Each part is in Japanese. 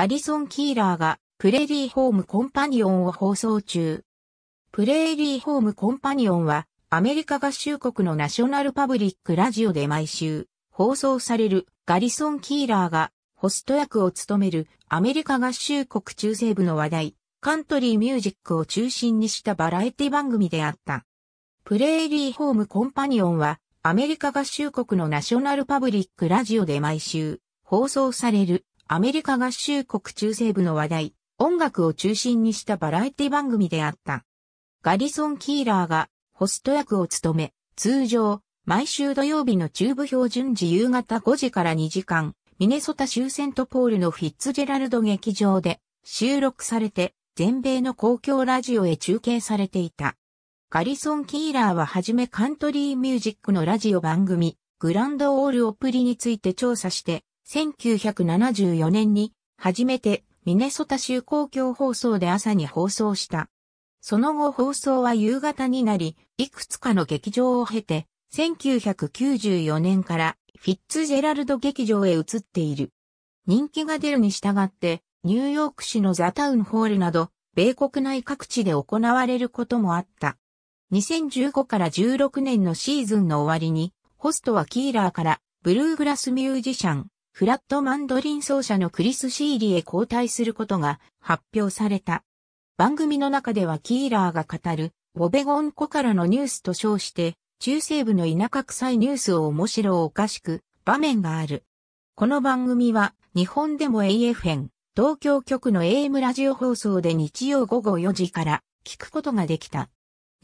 ガリソン・キーラーがプレーリーホームコンパニオンを放送中。プレーリーホームコンパニオンはアメリカ合衆国のナショナルパブリックラジオで毎週放送されるガリソン・キーラーがホスト役を務めるアメリカ合衆国中西部の話題、カントリーミュージックを中心にしたバラエティ番組であった。プレーリーホームコンパニオンはアメリカ合衆国のナショナルパブリックラジオで毎週放送されるアメリカ合衆国中西部の話題、音楽を中心にしたバラエティ番組であった。ガリソン・キーラーがホスト役を務め、通常、毎週土曜日の中部標準時夕方5時から2時間、ミネソタ州セントポールのフィッツジェラルド劇場で収録されて、全米の公共ラジオへ中継されていた。ガリソン・キーラーははじめカントリーミュージックのラジオ番組、グランドオール・オプリについて調査して、1974年に初めてミネソタ州公共放送で朝に放送した。その後放送は夕方になり、いくつかの劇場を経て、1994年からフィッツジェラルド劇場へ移っている。人気が出るに従って、ニューヨーク市のザタウンホールなど、米国内各地で行われることもあった。2015から16年のシーズンの終わりに、ホストはキーラーからブルーグラスミュージシャン、フラットマンドリン奏者のクリス・シーリーへ交代することが発表された。番組の中ではキーラーが語る、オベゴン湖からのニュースと称して、中西部の田舎臭いニュースを面白おかしく、場面がある。この番組は、日本でも AF n 東京局の AM ラジオ放送で日曜午後4時から聞くことができた。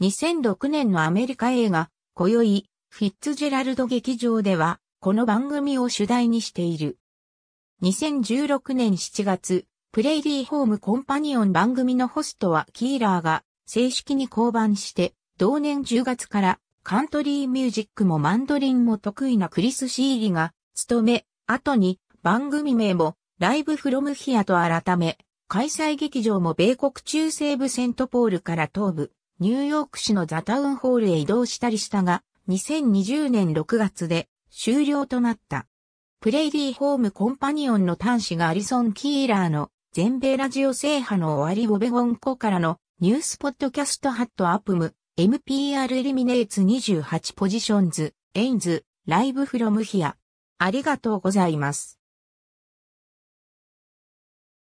2006年のアメリカ映画、今宵、フィッツジェラルド劇場では、この番組を主題にしている。2016年7月、プレイリーホームコンパニオン番組のホストはキーラーが正式に降板して、同年10月からカントリーミュージックもマンドリンも得意なクリス・シーリが務め、後に番組名もライブフロムヒアと改め、開催劇場も米国中西部セントポールから東部、ニューヨーク市のザタウンホールへ移動したりしたが、2020年6月で終了となった。プレイディーホームコンパニオンの端子がアリソン・キーラーの全米ラジオ制覇の終わりオベゴン湖からのニュースポッドキャストハットアップム MPR エリミネーツ28ポジションズエインズライブフロムヒアありがとうございます。